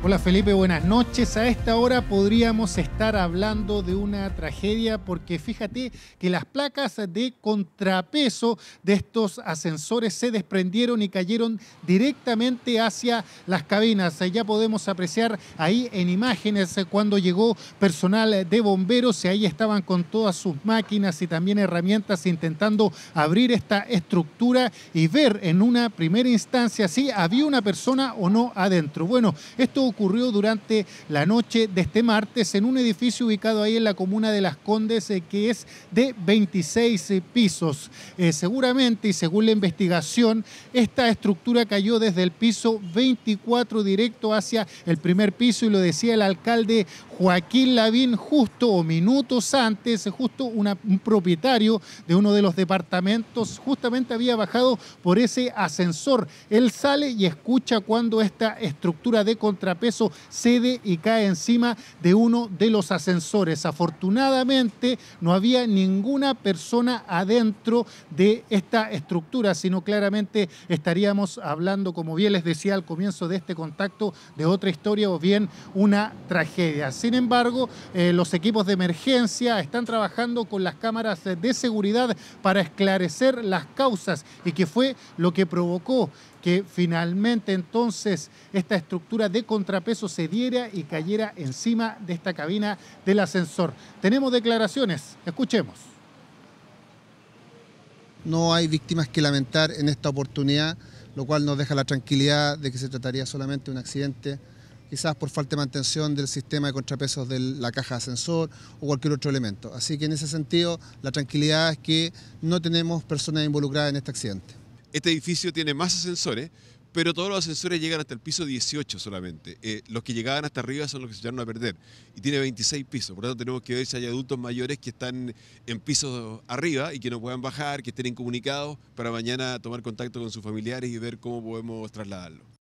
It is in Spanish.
Hola Felipe, buenas noches. A esta hora podríamos estar hablando de una tragedia porque fíjate que las placas de contrapeso de estos ascensores se desprendieron y cayeron directamente hacia las cabinas. Eh, ya podemos apreciar ahí en imágenes eh, cuando llegó personal de bomberos y ahí estaban con todas sus máquinas y también herramientas intentando abrir esta estructura y ver en una primera instancia si había una persona o no adentro. Bueno, esto ocurrió durante la noche de este martes en un edificio ubicado ahí en la comuna de Las Condes, eh, que es de 26 eh, pisos. Eh, seguramente, y según la investigación, esta estructura cayó desde el piso 24 directo hacia el primer piso y lo decía el alcalde Joaquín Lavín justo o minutos antes, justo un propietario de uno de los departamentos justamente había bajado por ese ascensor. Él sale y escucha cuando esta estructura de contrapeso peso, cede y cae encima de uno de los ascensores. Afortunadamente no había ninguna persona adentro de esta estructura, sino claramente estaríamos hablando, como bien les decía al comienzo de este contacto, de otra historia o bien una tragedia. Sin embargo, eh, los equipos de emergencia están trabajando con las cámaras de seguridad para esclarecer las causas y que fue lo que provocó que finalmente entonces esta estructura de control contrapeso se diera y cayera encima de esta cabina del ascensor. Tenemos declaraciones, escuchemos. No hay víctimas que lamentar en esta oportunidad, lo cual nos deja la tranquilidad de que se trataría solamente de un accidente, quizás por falta de mantención del sistema de contrapesos de la caja de ascensor o cualquier otro elemento. Así que en ese sentido, la tranquilidad es que no tenemos personas involucradas en este accidente. Este edificio tiene más ascensores, pero todos los ascensores llegan hasta el piso 18 solamente. Eh, los que llegaban hasta arriba son los que se echaron a perder. Y tiene 26 pisos, por lo tanto tenemos que ver si hay adultos mayores que están en pisos arriba y que no puedan bajar, que estén incomunicados, para mañana tomar contacto con sus familiares y ver cómo podemos trasladarlo.